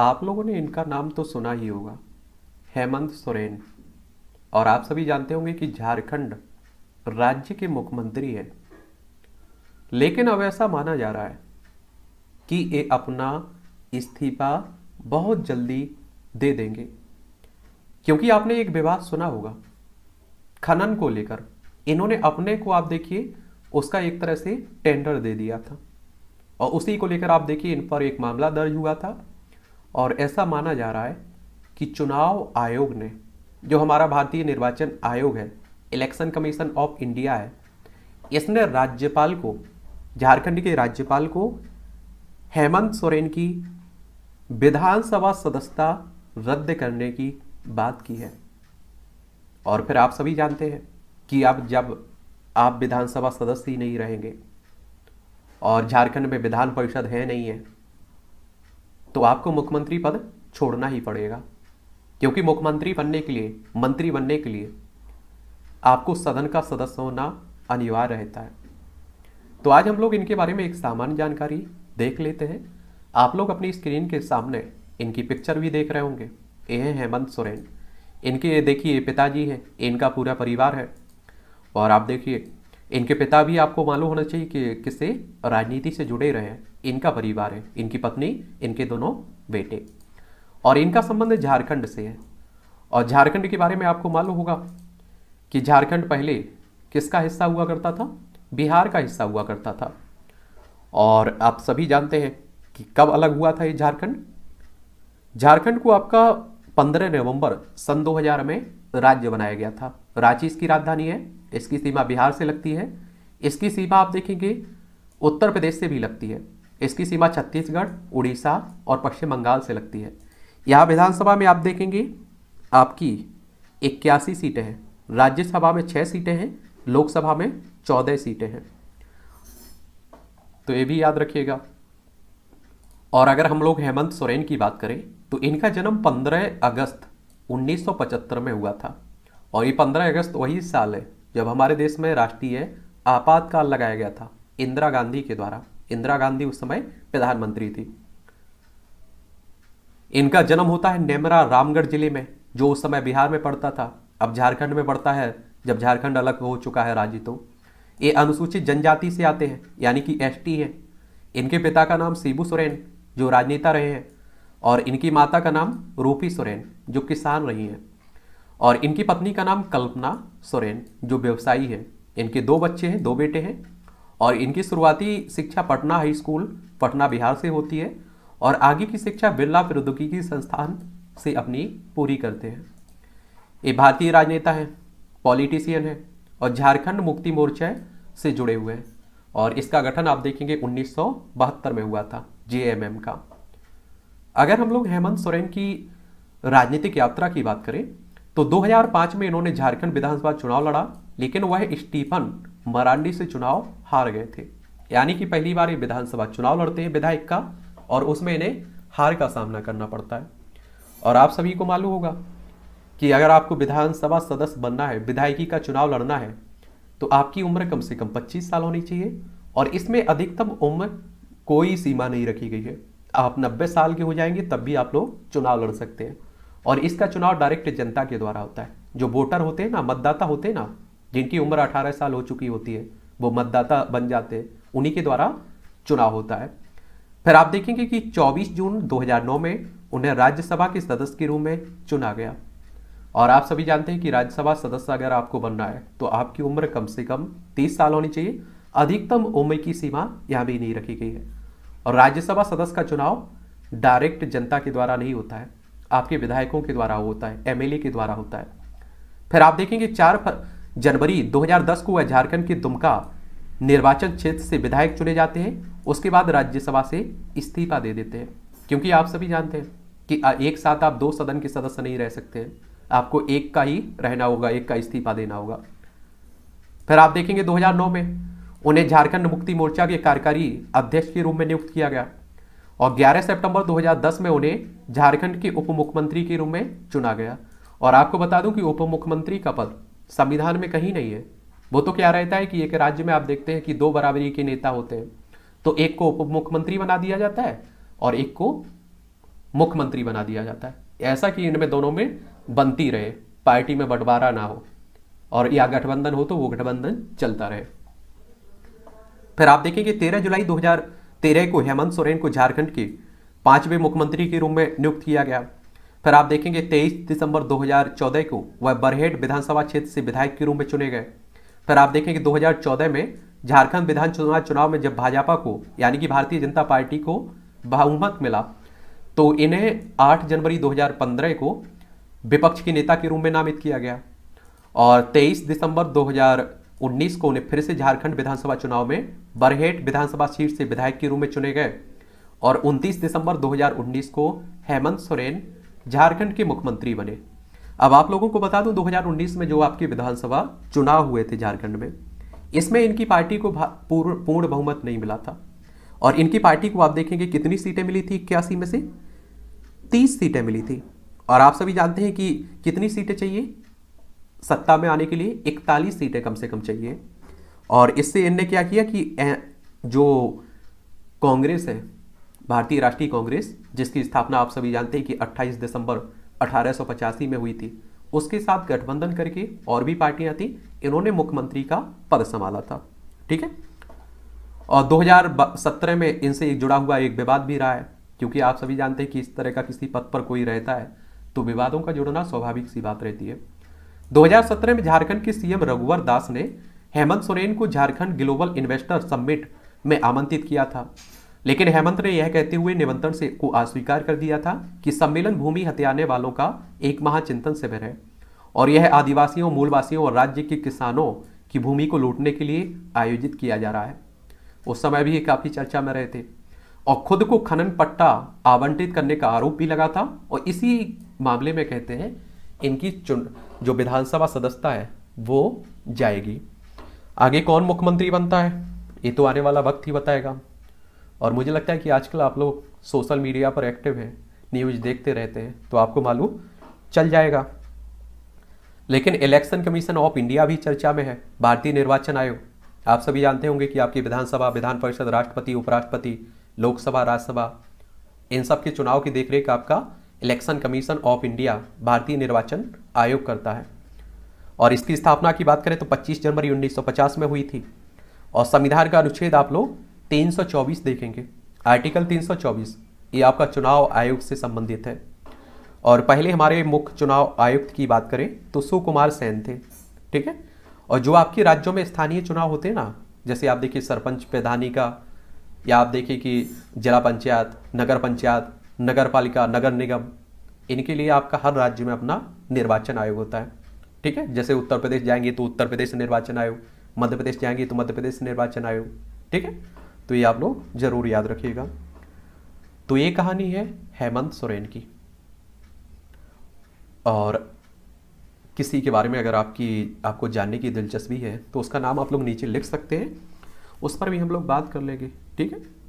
आप लोगों ने इनका नाम तो सुना ही होगा हेमंत सोरेन और आप सभी जानते होंगे कि झारखंड राज्य के मुख्यमंत्री हैं लेकिन अब ऐसा माना जा रहा है कि ये अपना इस्तीफा बहुत जल्दी दे देंगे क्योंकि आपने एक विवाद सुना होगा खनन को लेकर इन्होंने अपने को आप देखिए उसका एक तरह से टेंडर दे दिया था और उसी को लेकर आप देखिए इन पर एक मामला दर्ज हुआ था और ऐसा माना जा रहा है कि चुनाव आयोग ने जो हमारा भारतीय निर्वाचन आयोग है इलेक्शन कमीशन ऑफ इंडिया है इसने राज्यपाल को झारखंड के राज्यपाल को हेमंत सोरेन की विधानसभा सदस्यता रद्द करने की बात की है और फिर आप सभी जानते हैं कि अब जब आप विधानसभा सदस्य ही नहीं रहेंगे और झारखंड में विधान परिषद है नहीं है तो आपको मुख्यमंत्री पद छोड़ना ही पड़ेगा क्योंकि मुख्यमंत्री बनने के लिए मंत्री बनने के लिए आपको सदन का सदस्य होना अनिवार्य रहता है तो आज हम लोग इनके बारे में एक सामान्य जानकारी देख लेते हैं आप लोग अपनी स्क्रीन के सामने इनकी पिक्चर भी देख रहे होंगे ये हैं हेमंत सोरेन इनके देखिए पिताजी हैं इनका पूरा परिवार है और आप देखिए इनके पिता भी आपको मालूम होना चाहिए कि किससे राजनीति से जुड़े रहे हैं इनका परिवार है इनकी पत्नी इनके दोनों बेटे और इनका संबंध झारखंड से है और झारखंड के बारे में आपको मालूम होगा कि झारखंड पहले किसका हिस्सा हुआ करता था बिहार का हिस्सा हुआ करता था और आप सभी जानते हैं कि कब अलग हुआ था ये झारखंड झारखंड को आपका 15 नवंबर सन 2000 में राज्य बनाया गया था रांची इसकी राजधानी है इसकी सीमा बिहार से लगती है इसकी सीमा आप देखेंगे उत्तर प्रदेश से भी लगती है इसकी सीमा छत्तीसगढ़ उड़ीसा और पश्चिम बंगाल से लगती है यहाँ विधानसभा में आप देखेंगे आपकी इक्यासी सीटें हैं राज्यसभा में छः सीटें हैं लोकसभा में चौदह सीटें हैं तो ये भी याद रखिएगा और अगर हम लोग हेमंत सोरेन की बात करें तो इनका जन्म 15 अगस्त 1975 में हुआ था और ये पंद्रह अगस्त वही साल है जब हमारे देश में राष्ट्रीय आपातकाल लगाया गया था इंदिरा गांधी के द्वारा इंदिरा गांधी उस समय प्रधानमंत्री थी इनका जन्म होता है नेमरा रामगढ़ जिले में जो उस समय बिहार में पड़ता था अब झारखंड में पड़ता है जब झारखंड अलग हो चुका है राज्य तो ये अनुसूचित जनजाति से आते हैं यानी कि एस टी है इनके पिता का नाम शिबू सोरेन जो राजनेता रहे हैं और इनकी माता का नाम रूपी सोरेन जो किसान रही हैं और इनकी पत्नी का नाम कल्पना सोरेन जो व्यवसायी है इनके दो बच्चे हैं दो बेटे हैं और इनकी शुरुआती शिक्षा पटना हाई स्कूल पटना बिहार से होती है और आगे की शिक्षा बिरला प्रौद्योगिकी संस्थान से अपनी पूरी करते हैं ये भारतीय राजनेता हैं पॉलिटिशियन हैं और झारखंड मुक्ति मोर्चा से जुड़े हुए हैं और इसका गठन आप देखेंगे उन्नीस में हुआ था जे का अगर हम लोग हेमंत सोरेन की राजनीतिक यात्रा की बात करें तो 2005 में इन्होंने झारखंड विधानसभा चुनाव लड़ा लेकिन वह स्टीफन मरांडी से चुनाव हार गए थे यानी कि पहली बार ये विधानसभा चुनाव लड़ते हैं विधायक का और उसमें इन्हें हार का सामना करना पड़ता है और आप सभी को मालूम होगा कि अगर आपको विधानसभा सदस्य बनना है विधायकी का चुनाव लड़ना है तो आपकी उम्र कम से कम 25 साल होनी चाहिए और इसमें अधिकतम उम्र कोई सीमा नहीं रखी गई है आप नब्बे साल के हो जाएंगे तब भी आप लोग चुनाव लड़ सकते हैं और इसका चुनाव डायरेक्ट जनता के द्वारा होता है जो वोटर होते हैं ना मतदाता होते हैं ना जिनकी उम्र अठारह साल हो चुकी होती है वो मतदाता बन जाते हैं उन्हीं के द्वारा चुनाव होता है फिर आप देखेंगे कि 24 जून 2009 में उन्हें राज्यसभा के सदस्य के रूप में चुना गया और आप सभी जानते हैं कि राज्यसभा सदस्य अगर आपको बनना है तो आपकी उम्र कम से कम 30 साल होनी चाहिए अधिकतम उम्र की सीमा यहाँ भी नहीं रखी गई है और राज्यसभा सदस्य का चुनाव डायरेक्ट जनता के द्वारा नहीं होता है आपके विधायकों के द्वारा होता है एमएलए के द्वारा होता है फिर आप देखेंगे चार जनवरी 2010 को वह झारखंड के दुमका निर्वाचन क्षेत्र से विधायक चुने जाते हैं उसके बाद राज्यसभा से इस्तीफा दे देते हैं क्योंकि आप सभी जानते हैं कि एक साथ आप दो सदन के सदस्य नहीं रह सकते हैं आपको एक का ही रहना होगा एक का इस्तीफा देना होगा फिर आप देखेंगे 2009 में उन्हें झारखंड मुक्ति मोर्चा के कार्यकारी अध्यक्ष के रूप में नियुक्त किया गया और 11 सितंबर 2010 में उन्हें झारखंड के उप मुख्यमंत्री के रूप में चुना गया और आपको बता दूं कि उप मुख्यमंत्री का पद संविधान में कहीं नहीं है वो तो क्या रहता है कि एक राज्य में आप देखते हैं कि दो बराबरी के नेता होते हैं तो एक को उप मुख्यमंत्री बना दिया जाता है और एक को मुख्यमंत्री बना दिया जाता है ऐसा कि इनमें दोनों में बनती रहे पार्टी में बंटवारा ना हो और या गठबंधन हो तो वो गठबंधन चलता रहे फिर आप देखेंगे तेरह जुलाई दो तेरह को हेमंत सोरेन को झारखंड के पांचवें मुख्यमंत्री के रूप में नियुक्त किया गया फिर आप देखेंगे तेईस दिसंबर 2014 को वह बरहेट विधानसभा क्षेत्र से विधायक के रूप में चुने गए फिर आप देखेंगे 2014 में झारखंड विधानसभा चुनाव में जब भाजपा को यानी कि भारतीय जनता पार्टी को बहुमत मिला तो इन्हें 8 जनवरी 2015 को विपक्ष के नेता के रूप में नामित किया गया और 23 दिसंबर उन्नीस को उन्हें फिर से झारखंड विधानसभा चुनाव में बरहेट विधानसभा सीट से विधायक के रूप में चुने गए और 29 दिसंबर 2019 को हेमंत सोरेन झारखंड के मुख्यमंत्री बने अब आप लोगों को बता दूं 2019 में जो आपके विधानसभा चुनाव हुए थे झारखंड में इसमें इनकी पार्टी को पूर्ण पूर्ण बहुमत नहीं मिला था और इनकी पार्टी को आप देखेंगे कितनी सीटें मिली थी इक्यासी में से तीस सीटें मिली थी और आप सभी जानते हैं कि कितनी सीटें चाहिए सत्ता में आने के लिए इकतालीस सीटें कम से कम चाहिए और इससे इनने क्या किया कि जो कांग्रेस है भारतीय राष्ट्रीय कांग्रेस जिसकी स्थापना आप सभी जानते हैं कि 28 दिसंबर अठारह में हुई थी उसके साथ गठबंधन करके और भी पार्टियां थी इन्होंने मुख्यमंत्री का पद संभाला था ठीक है और 2017 में इनसे एक जुड़ा हुआ एक विवाद भी रहा है क्योंकि आप सभी जानते हैं कि इस तरह का किसी पद पर कोई रहता है तो विवादों का जुड़ना स्वाभाविक सी बात रहती है 2017 में झारखंड के सीएम रघुवर दास ने हेमंत सोरेन को झारखंड ग्लोबल इन्वेस्टर समिट में आमंत्रित किया था लेकिन हेमंत ने यह कहते हुए निमंत्रण से को अस्वीकार कर दिया था कि सम्मेलन भूमि हथियाने वालों का एक महाचिंतन शिविर है और यह आदिवासियों मूलवासियों और राज्य के किसानों की भूमि को लूटने के लिए आयोजित किया जा रहा है उस समय भी ये काफ़ी चर्चा में रहे थे और खुद को खनन पट्टा आवंटित करने का आरोप भी लगा था और इसी मामले में कहते हैं इनकी चुन जो विधानसभा सदस्यता है वो जाएगी आगे कौन मुख्यमंत्री बनता है ये तो आने वाला वक्त ही बताएगा और मुझे लगता है कि आजकल आप लोग सोशल मीडिया पर एक्टिव हैं न्यूज देखते रहते हैं तो आपको मालूम चल जाएगा लेकिन इलेक्शन कमीशन ऑफ इंडिया भी चर्चा में है भारतीय निर्वाचन आयोग आप सभी जानते होंगे कि आपकी विधानसभा विधान परिषद राष्ट्रपति उपराष्ट्रपति लोकसभा राज्यसभा इन सब के चुनाव की देखरेख आपका इलेक्शन कमीशन ऑफ इंडिया भारतीय निर्वाचन आयोग करता है और इसकी स्थापना की बात करें तो 25 जनवरी 1950 में हुई थी और संविधान का अनुच्छेद आप लोग 324 देखेंगे आर्टिकल 324 ये आपका चुनाव आयोग से संबंधित है और पहले हमारे मुख्य चुनाव आयुक्त की बात करें तो सुकुमार सेन थे ठीक है और जो आपके राज्यों में स्थानीय चुनाव होते हैं ना जैसे आप देखिए सरपंच प्रधानी का या आप देखिए कि जिला पंचायत नगर पंचायत नगर पालिका नगर निगम इनके लिए आपका हर राज्य में अपना निर्वाचन आयोग होता है ठीक है जैसे उत्तर प्रदेश जाएंगे तो उत्तर प्रदेश निर्वाचन आयोग मध्य प्रदेश जाएंगे तो मध्य प्रदेश निर्वाचन आयोग ठीक है तो ये आप लोग जरूर याद रखिएगा तो ये कहानी है हेमंत सोरेन की और किसी के बारे में अगर आपकी आपको जानने की दिलचस्पी है तो उसका नाम आप लोग नीचे लिख सकते हैं उस पर भी हम लोग बात कर लेंगे ठीक है